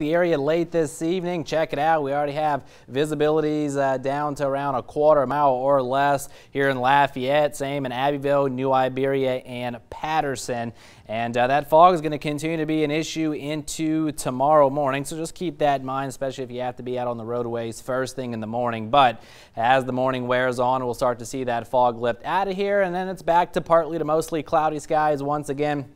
the area late this evening. Check it out. We already have visibilities uh, down to around a quarter mile or less here in Lafayette, same in Abbeville, New Iberia, and Patterson. And uh, that fog is going to continue to be an issue into tomorrow morning. So just keep that in mind, especially if you have to be out on the roadways first thing in the morning. But as the morning wears on, we'll start to see that fog lift out of here. And then it's back to partly to mostly cloudy skies once again.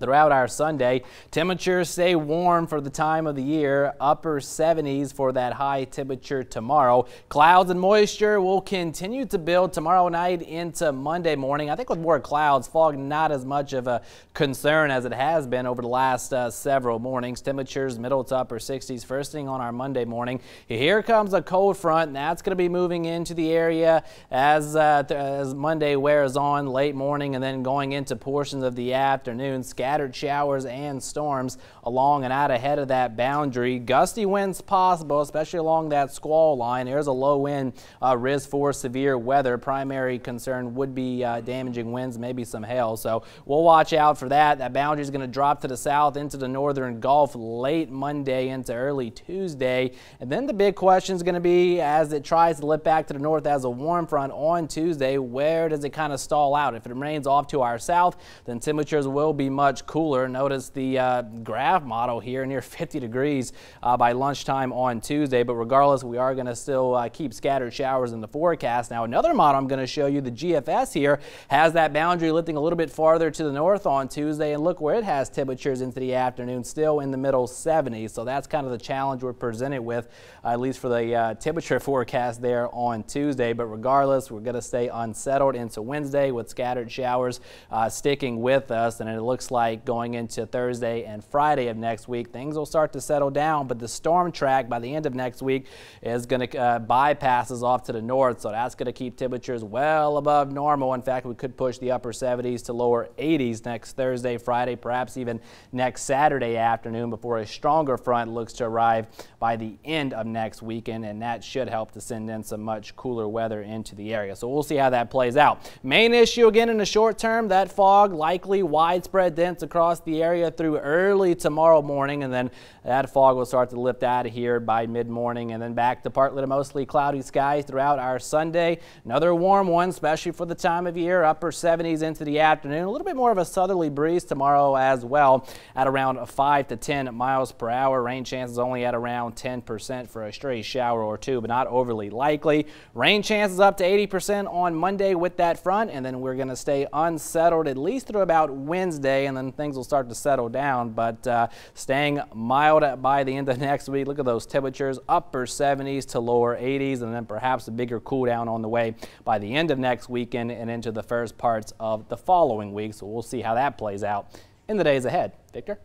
Throughout our Sunday, temperatures stay warm for the time of the year, upper 70s for that high temperature tomorrow. Clouds and moisture will continue to build tomorrow night into Monday morning. I think with more clouds, fog not as much of a concern as it has been over the last uh, several mornings. Temperatures middle to upper 60s first thing on our Monday morning. Here comes a cold front, and that's going to be moving into the area as, uh, as Monday wears on late morning and then going into portions of the afternoon. Scat scattered showers and storms along and out ahead of that boundary. Gusty winds possible, especially along that squall line. There's a low wind uh, risk for severe weather. Primary concern would be uh, damaging winds, maybe some hail. So we'll watch out for that. That boundary is going to drop to the south into the northern Gulf late Monday into early Tuesday. And then the big question is going to be as it tries to lip back to the north as a warm front on Tuesday, where does it kind of stall out? If it remains off to our south, then temperatures will be much much cooler. Notice the uh, graph model here near 50 degrees uh, by lunchtime on Tuesday. But regardless, we are going to still uh, keep scattered showers in the forecast. Now, another model I'm going to show you, the GFS here, has that boundary lifting a little bit farther to the north on Tuesday. And look where it has temperatures into the afternoon, still in the middle 70s. So that's kind of the challenge we're presented with, uh, at least for the uh, temperature forecast there on Tuesday. But regardless, we're going to stay unsettled into Wednesday with scattered showers uh, sticking with us. And it looks like like going into Thursday and Friday of next week. Things will start to settle down, but the storm track by the end of next week is going to uh, bypasses off to the north, so that's going to keep temperatures well above normal. In fact, we could push the upper 70s to lower 80s next Thursday, Friday, perhaps even next Saturday afternoon before a stronger front looks to arrive by the end of next weekend, and that should help to send in some much cooler weather into the area. So we'll see how that plays out. Main issue again in the short term, that fog likely widespread dense chance across the area through early tomorrow morning, and then that fog will start to lift out of here by mid morning, and then back to partly to mostly cloudy skies throughout our Sunday. Another warm one, especially for the time of year, upper 70s into the afternoon. A little bit more of a southerly breeze tomorrow as well at around 5 to 10 miles per hour. Rain chances only at around 10% for a stray shower or two, but not overly likely. Rain chances up to 80% on Monday with that front, and then we're going to stay unsettled at least through about Wednesday, and then and things will start to settle down, but uh, staying mild by the end of next week. Look at those temperatures, upper 70s to lower 80s, and then perhaps a bigger cool down on the way by the end of next weekend and into the first parts of the following week. So we'll see how that plays out in the days ahead. Victor?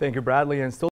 Thank you, Bradley. And still